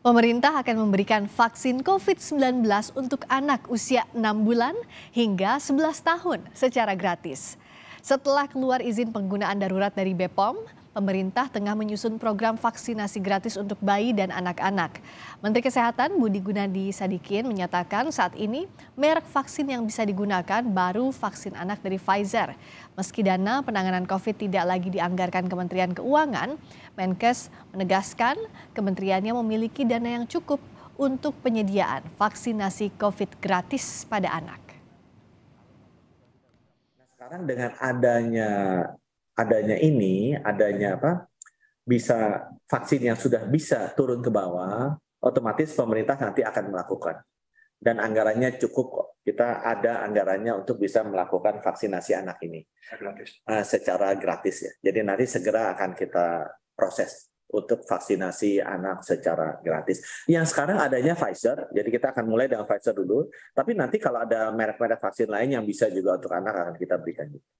Pemerintah akan memberikan vaksin COVID-19 untuk anak usia 6 bulan hingga 11 tahun secara gratis. Setelah keluar izin penggunaan darurat dari BPOM, pemerintah tengah menyusun program vaksinasi gratis untuk bayi dan anak-anak. Menteri Kesehatan Budi Gunadi Sadikin menyatakan saat ini merek vaksin yang bisa digunakan baru vaksin anak dari Pfizer. Meski dana penanganan COVID tidak lagi dianggarkan Kementerian Keuangan, Menkes menegaskan kementeriannya memiliki dana yang cukup untuk penyediaan vaksinasi COVID gratis pada anak sekarang dengan adanya adanya ini, adanya apa? bisa vaksin yang sudah bisa turun ke bawah, otomatis pemerintah nanti akan melakukan. Dan anggarannya cukup kok. Kita ada anggarannya untuk bisa melakukan vaksinasi anak ini. Gratis. Uh, secara gratis ya. Jadi nanti segera akan kita proses untuk vaksinasi anak secara gratis. Yang sekarang adanya Pfizer, jadi kita akan mulai dengan Pfizer dulu. Tapi nanti kalau ada merek-merek vaksin lain yang bisa juga untuk anak akan kita berikan. juga.